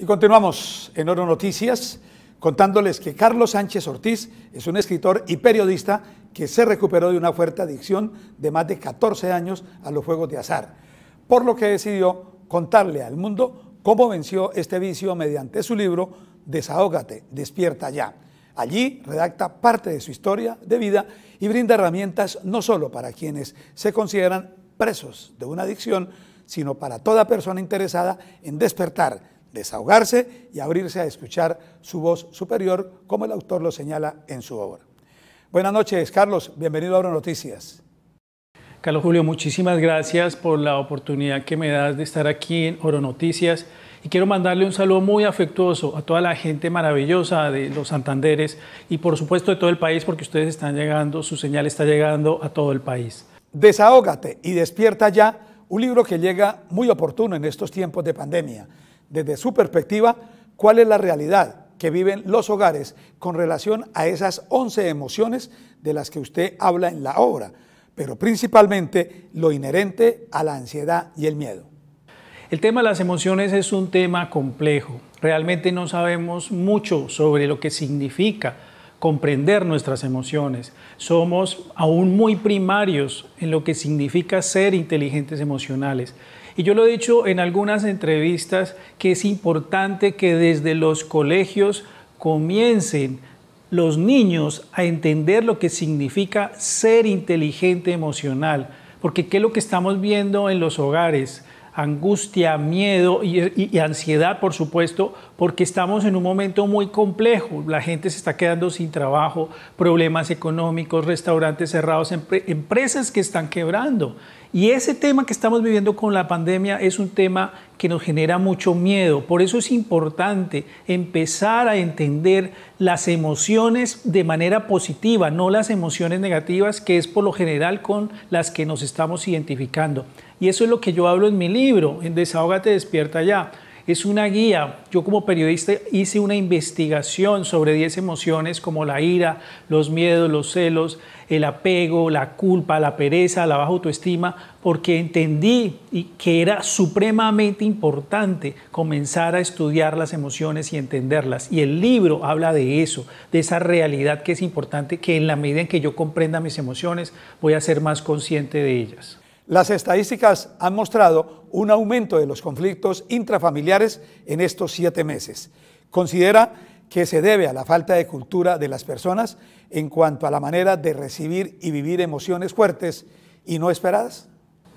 Y continuamos en Oro Noticias contándoles que Carlos Sánchez Ortiz es un escritor y periodista que se recuperó de una fuerte adicción de más de 14 años a los juegos de azar, por lo que decidió contarle al mundo cómo venció este vicio mediante su libro Desahógate, despierta ya. Allí redacta parte de su historia de vida y brinda herramientas no solo para quienes se consideran presos de una adicción, sino para toda persona interesada en despertar desahogarse y abrirse a escuchar su voz superior, como el autor lo señala en su obra. Buenas noches, Carlos. Bienvenido a Oro Noticias. Carlos Julio, muchísimas gracias por la oportunidad que me das de estar aquí en Oro Noticias y quiero mandarle un saludo muy afectuoso a toda la gente maravillosa de los Santanderes y por supuesto de todo el país porque ustedes están llegando, su señal está llegando a todo el país. Desahógate y despierta ya, un libro que llega muy oportuno en estos tiempos de pandemia desde su perspectiva cuál es la realidad que viven los hogares con relación a esas 11 emociones de las que usted habla en la obra, pero principalmente lo inherente a la ansiedad y el miedo. El tema de las emociones es un tema complejo. Realmente no sabemos mucho sobre lo que significa comprender nuestras emociones. Somos aún muy primarios en lo que significa ser inteligentes emocionales. Y yo lo he dicho en algunas entrevistas que es importante que desde los colegios comiencen los niños a entender lo que significa ser inteligente emocional. Porque ¿qué es lo que estamos viendo en los hogares? angustia, miedo y, ansiedad, por supuesto, porque estamos en un momento muy complejo. La gente se está quedando sin trabajo, problemas económicos, restaurantes cerrados, empresas que están quebrando. Y ese tema que estamos viviendo con la pandemia es un tema que nos genera mucho miedo. Por eso es importante empezar a entender las emociones de manera positiva, no las emociones negativas, que es por lo general con las que nos estamos identificando. Y eso es lo que yo hablo en mi libro, en Desahógate, despierta ya es una guía. Yo como periodista hice una investigación sobre 10 emociones como la ira, los miedos, los celos, el apego, la culpa, la pereza, la baja autoestima, porque entendí que era supremamente importante comenzar a estudiar las emociones y entenderlas. Y el libro habla de eso, de esa realidad que es importante, que en la medida en que yo comprenda mis emociones, voy a ser más consciente de ellas. Las estadísticas han mostrado un aumento de los conflictos intrafamiliares en estos siete meses. Considera que se debe a la falta de cultura de las personas en cuanto a la manera de recibir y vivir emociones fuertes y no esperadas.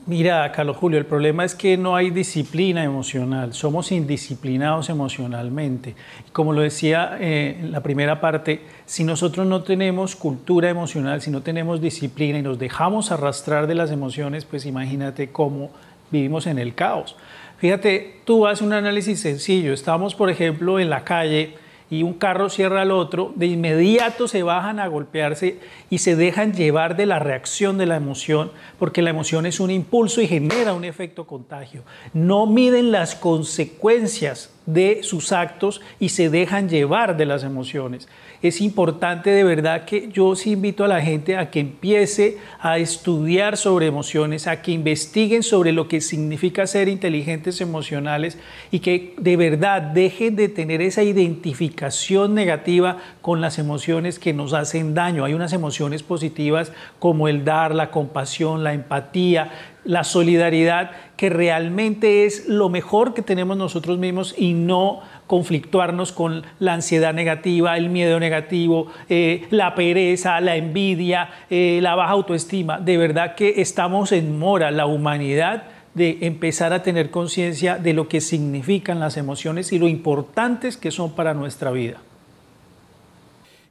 Mira, Carlos Julio, el problema es que no hay disciplina emocional, somos indisciplinados emocionalmente. Como lo decía eh, en la primera parte, si nosotros no tenemos cultura emocional, si no tenemos disciplina y nos dejamos arrastrar de las emociones, pues imagínate cómo vivimos en el caos. Fíjate, tú haces un análisis sencillo, estamos por ejemplo en la calle, y un carro cierra al otro, de inmediato se bajan a golpearse y se dejan llevar de la reacción de la emoción, porque la emoción es un impulso y genera un efecto contagio. No miden las consecuencias de sus actos y se dejan llevar de las emociones. Es importante de verdad que yo sí invito a la gente a que empiece a estudiar sobre emociones, a que investiguen sobre lo que significa ser inteligentes emocionales y que de verdad dejen de tener esa identificación negativa con las emociones que nos hacen daño. Hay unas emociones positivas como el dar, la compasión, la empatía, la solidaridad, que realmente es lo mejor que tenemos nosotros mismos y no conflictuarnos con la ansiedad negativa, el miedo negativo, eh, la pereza, la envidia, eh, la baja autoestima. De verdad que estamos en mora, la humanidad, de empezar a tener conciencia de lo que significan las emociones y lo importantes que son para nuestra vida.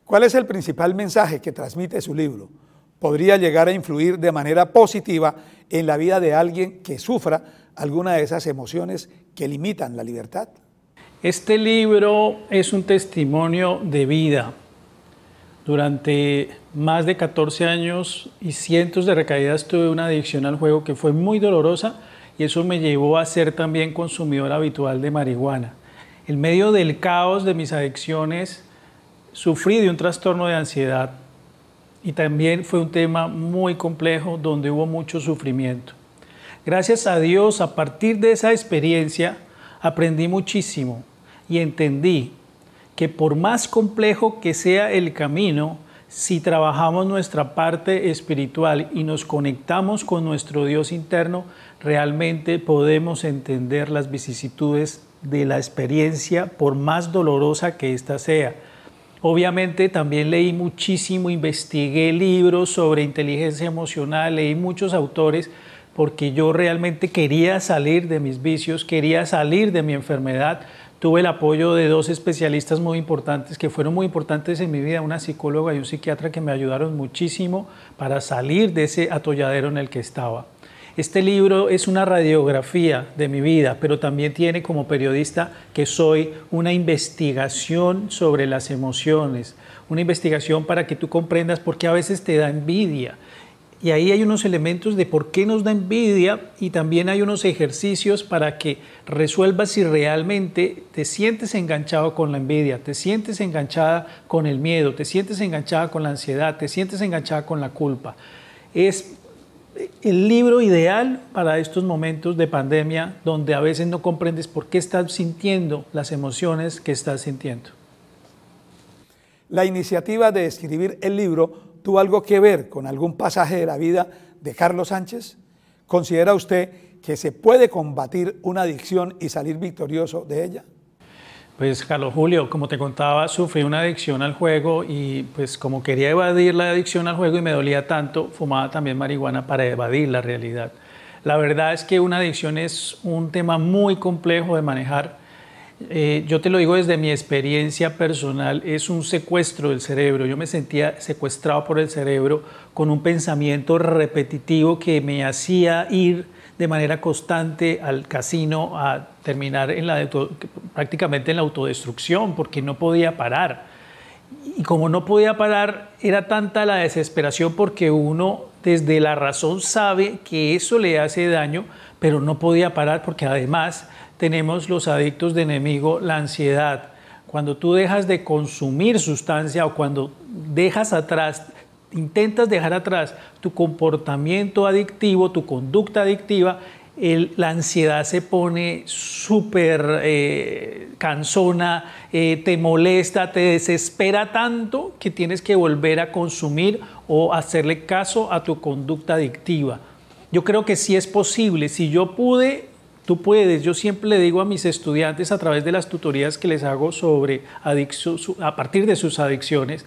¿Cuál es el principal mensaje que transmite su libro? podría llegar a influir de manera positiva en la vida de alguien que sufra alguna de esas emociones que limitan la libertad. Este libro es un testimonio de vida. Durante más de 14 años y cientos de recaídas tuve una adicción al juego que fue muy dolorosa y eso me llevó a ser también consumidor habitual de marihuana. En medio del caos de mis adicciones, sufrí de un trastorno de ansiedad y también fue un tema muy complejo donde hubo mucho sufrimiento. Gracias a Dios, a partir de esa experiencia, aprendí muchísimo y entendí que por más complejo que sea el camino, si trabajamos nuestra parte espiritual y nos conectamos con nuestro Dios interno, realmente podemos entender las vicisitudes de la experiencia, por más dolorosa que ésta sea Obviamente también leí muchísimo, investigué libros sobre inteligencia emocional, leí muchos autores porque yo realmente quería salir de mis vicios, quería salir de mi enfermedad. Tuve el apoyo de dos especialistas muy importantes que fueron muy importantes en mi vida, una psicóloga y un psiquiatra que me ayudaron muchísimo para salir de ese atolladero en el que estaba. Este libro es una radiografía de mi vida, pero también tiene como periodista que soy una investigación sobre las emociones, una investigación para que tú comprendas por qué a veces te da envidia. Y ahí hay unos elementos de por qué nos da envidia y también hay unos ejercicios para que resuelvas si realmente te sientes enganchado con la envidia, te sientes enganchada con el miedo, te sientes enganchada con la ansiedad, te sientes enganchada con la culpa. Es el libro ideal para estos momentos de pandemia donde a veces no comprendes por qué estás sintiendo las emociones que estás sintiendo. La iniciativa de escribir el libro tuvo algo que ver con algún pasaje de la vida de Carlos Sánchez. ¿Considera usted que se puede combatir una adicción y salir victorioso de ella? Pues Carlos Julio, como te contaba, sufrí una adicción al juego y pues como quería evadir la adicción al juego y me dolía tanto, fumaba también marihuana para evadir la realidad. La verdad es que una adicción es un tema muy complejo de manejar. Eh, yo te lo digo desde mi experiencia personal, es un secuestro del cerebro. Yo me sentía secuestrado por el cerebro con un pensamiento repetitivo que me hacía ir de manera constante al casino a terminar en la prácticamente en la autodestrucción porque no podía parar. Y como no podía parar, era tanta la desesperación porque uno desde la razón sabe que eso le hace daño, pero no podía parar porque además tenemos los adictos de enemigo, la ansiedad. Cuando tú dejas de consumir sustancia o cuando dejas atrás intentas dejar atrás tu comportamiento adictivo, tu conducta adictiva, la ansiedad se pone súper eh, cansona, eh, te molesta, te desespera tanto que tienes que volver a consumir o hacerle caso a tu conducta adictiva. Yo creo que sí es posible. Si yo pude, tú puedes. Yo siempre le digo a mis estudiantes a través de las tutorías que les hago sobre a partir de sus adicciones,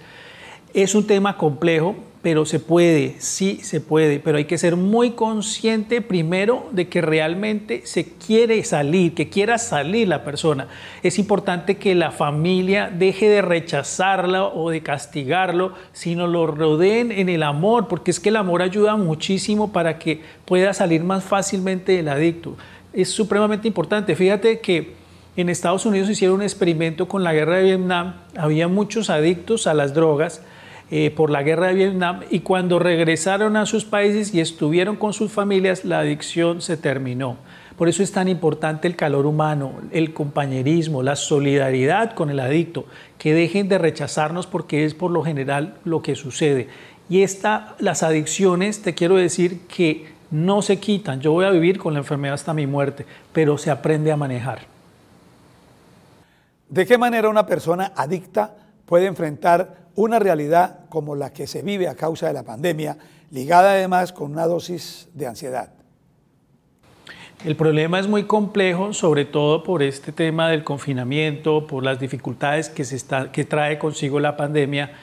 es un tema complejo, pero se puede, sí se puede, pero hay que ser muy consciente primero de que realmente se quiere salir, que quiera salir la persona. Es importante que la familia deje de rechazarla o de castigarlo, sino lo rodeen en el amor, porque es que el amor ayuda muchísimo para que pueda salir más fácilmente del adicto. Es supremamente importante. Fíjate que... En Estados Unidos hicieron un experimento con la guerra de Vietnam. Había muchos adictos a las drogas eh, por la guerra de Vietnam y cuando regresaron a sus países y estuvieron con sus familias, la adicción se terminó. Por eso es tan importante el calor humano, el compañerismo, la solidaridad con el adicto, que dejen de rechazarnos porque es por lo general lo que sucede. Y esta, las adicciones, te quiero decir que no se quitan. Yo voy a vivir con la enfermedad hasta mi muerte, pero se aprende a manejar. ¿De qué manera una persona adicta puede enfrentar una realidad como la que se vive a causa de la pandemia, ligada además con una dosis de ansiedad. El problema es muy complejo, sobre todo por este tema del confinamiento, por las dificultades que, se está, que trae consigo la pandemia.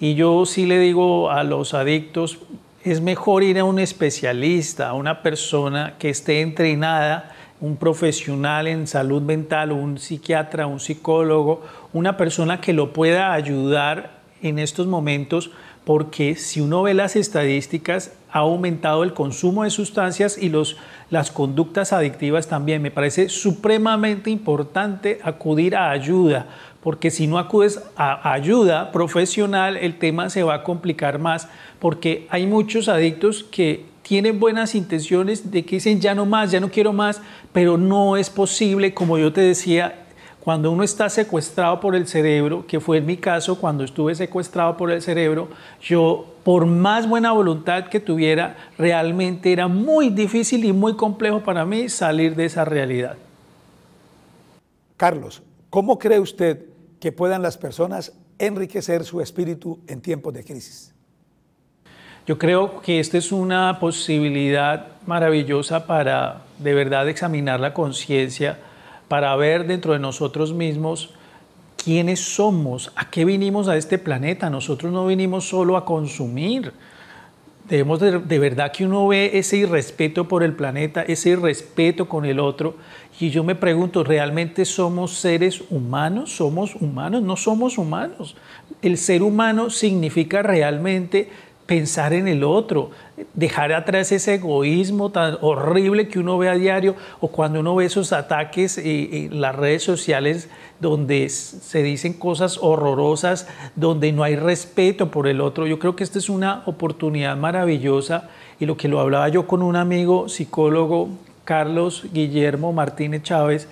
Y yo sí le digo a los adictos, es mejor ir a un especialista, a una persona que esté entrenada, un profesional en salud mental, un psiquiatra, un psicólogo, una persona que lo pueda ayudar en estos momentos porque si uno ve las estadísticas, ha aumentado el consumo de sustancias y los, las conductas adictivas también. Me parece supremamente importante acudir a ayuda, porque si no acudes a ayuda profesional, el tema se va a complicar más, porque hay muchos adictos que tienen buenas intenciones de que dicen ya no más, ya no quiero más, pero no es posible, como yo te decía, cuando uno está secuestrado por el cerebro, que fue en mi caso cuando estuve secuestrado por el cerebro, yo por más buena voluntad que tuviera, realmente era muy difícil y muy complejo para mí salir de esa realidad. Carlos, ¿cómo cree usted que puedan las personas enriquecer su espíritu en tiempos de crisis? Yo creo que esta es una posibilidad maravillosa para de verdad examinar la conciencia para ver dentro de nosotros mismos quiénes somos, a qué vinimos a este planeta. Nosotros no vinimos solo a consumir. Debemos de, de, verdad que uno ve ese irrespeto por el planeta, ese irrespeto con el otro. Y yo me pregunto, ¿realmente somos seres humanos? ¿Somos humanos? No somos humanos. El ser humano significa realmente pensar en el otro, dejar atrás ese egoísmo tan horrible que uno ve a diario o cuando uno ve esos ataques en eh, eh, las redes sociales donde se dicen cosas horrorosas, donde no hay respeto por el otro. Yo creo que esta es una oportunidad maravillosa y lo que lo hablaba yo con un amigo psicólogo, Carlos Guillermo Martínez Chávez,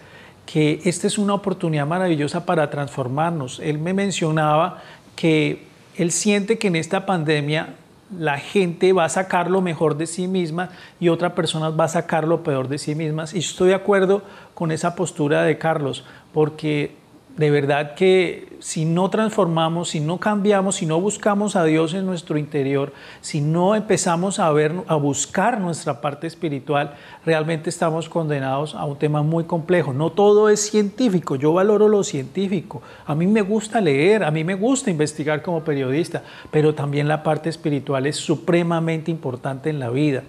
que esta es una oportunidad maravillosa para transformarnos. Él me mencionaba que él siente que en esta pandemia la gente va a sacar lo mejor de sí misma y otra persona va a sacar lo peor de sí mismas. Y estoy de acuerdo con esa postura de Carlos, porque de verdad que si no transformamos, si no cambiamos, si no buscamos a Dios en nuestro interior, si no empezamos a ver, a buscar nuestra parte espiritual, realmente estamos condenados a un tema muy complejo. No todo es científico. Yo valoro lo científico. A mí me gusta leer, a mí me gusta investigar como periodista, pero también la parte espiritual es supremamente importante en la vida.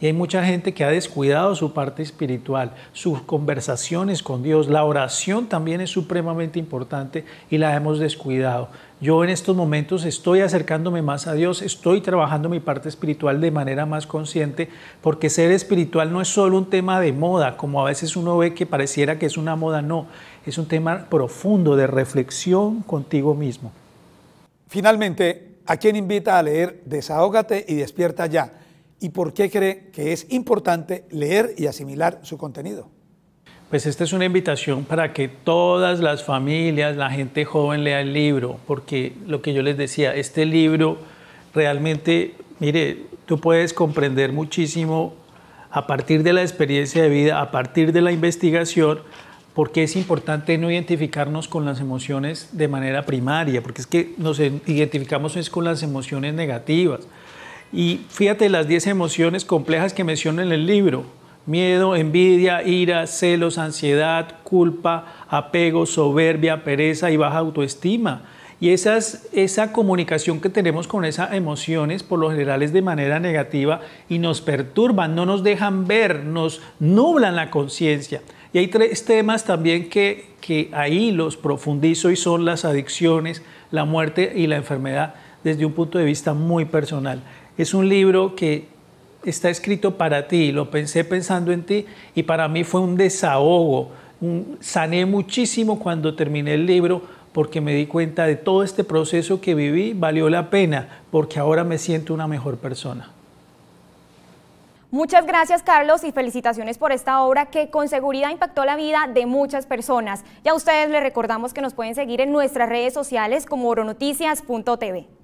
Y hay mucha gente que ha descuidado su parte espiritual, sus conversaciones con Dios. La oración también es supremamente importante y la hemos descuidado. Yo en estos momentos estoy acercándome más a Dios, estoy trabajando mi parte espiritual de manera más consciente, porque ser espiritual no es solo un tema de moda, como a veces uno ve que pareciera que es una moda, no, es un tema profundo de reflexión contigo mismo. Finalmente, ¿a quién invita a leer Desahógate y despierta ya? y por qué cree que es importante leer y asimilar su contenido. Pues esta es una invitación para que todas las familias, la gente joven lea el libro, porque lo que yo les decía, este libro realmente, mire, tú puedes comprender muchísimo a partir de la experiencia de vida, a partir de la investigación, porque es importante no identificarnos con las emociones de manera primaria, porque es que nos identificamos con las emociones negativas. Y fíjate las 10 emociones complejas que menciono en el libro. Miedo, envidia, ira, celos, ansiedad, culpa, apego, soberbia, pereza y baja autoestima. Y esas, esa comunicación que tenemos con esas emociones por lo general es de manera negativa y nos perturban, no nos dejan ver, nos nublan la conciencia. Y hay tres temas también que, que ahí los profundizo y son las adicciones, la muerte y la enfermedad desde un punto de vista muy personal es un libro que está escrito para ti, lo pensé pensando en ti y para mí fue un desahogo. sané muchísimo cuando terminé el libro porque me di cuenta de todo este proceso que viví valió la pena porque ahora me siento una mejor persona. Muchas gracias Carlos y felicitaciones por esta obra que con seguridad impactó la vida de muchas personas. Y a ustedes les recordamos que nos pueden seguir en nuestras redes sociales como oronoticias.tv.